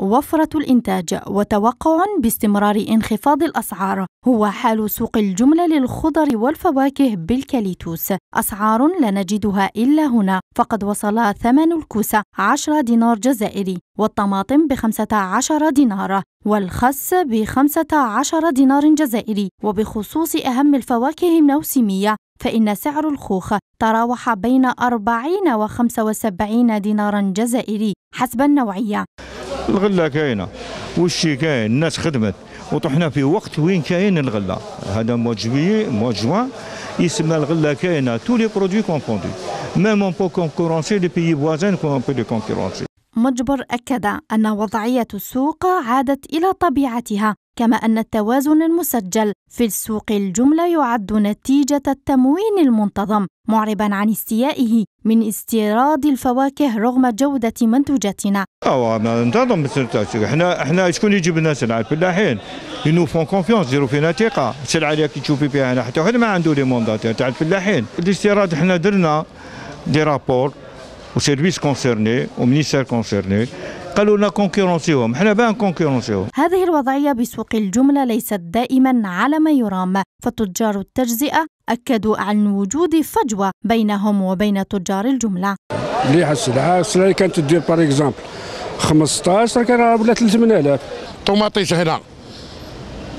وفرة الإنتاج وتوقع باستمرار انخفاض الأسعار هو حال سوق الجملة للخضر والفواكه بالكاليتوس أسعار لا نجدها إلا هنا فقد وصل ثمن الكوسة 10 دينار جزائري والطماطم ب 15 دينار والخس ب 15 دينار جزائري وبخصوص أهم الفواكه الموسمية فإن سعر الخوخ تراوح بين 40 و 75 دينارا جزائري حسب النوعية الغلة كاينة والشي كاين الناس خدمت وطحنا في وقت وين كاين الغلة هذا موجبي جويي جوان يسمى الغلة كاينة تو لي برودوي كونفوندي ميم اون بو كونكورونسي لي بيي فوازين كون بو لي كونكورونسي مجبر أكد أن وضعية السوق عادت إلى طبيعتها كما أن التوازن المسجل في السوق الجملة يعد نتيجة التموين المنتظم معربا عن استيائه من استيراد الفواكه رغم جودة منتوجاتنا. أو ننتظم احنا احنا شكون يجيب لنا الفلاحين ينو فون كونفيونس يديروا فينا ثقة السلعة اللي تشوفي فيها هنا حتى واحد ما عنده لي مونداتير تاع الفلاحين الاستيراد احنا درنا دي رابور وسيرفيس سيرفيس كونسيرني والمينيستير كونسيرني قالوا لنا كونكورونسيهم حنا بان كونكورونسيهم هذه الوضعية بسوق الجملة ليست دائما على ما يرام فتجار التجزئة أكدوا عن وجود فجوة بينهم وبين تجار الجملة مليحة السلعة السلعة اللي كانت تدير باغ اكزومبل 15 كان ولا 8000 طوماطيش هنا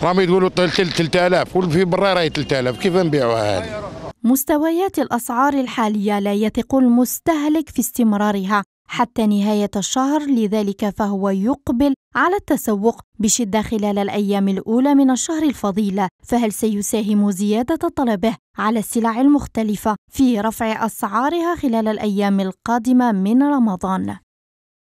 راهم يقولوا 3000 والفي برا راهي 3000 كيف نبيعوها هذه مستويات الأسعار الحالية لا يثق المستهلك في استمرارها حتى نهاية الشهر لذلك فهو يقبل على التسوق بشدة خلال الأيام الأولى من الشهر الفضيل فهل سيساهم زيادة طلبه على السلع المختلفة في رفع أسعارها خلال الأيام القادمة من رمضان؟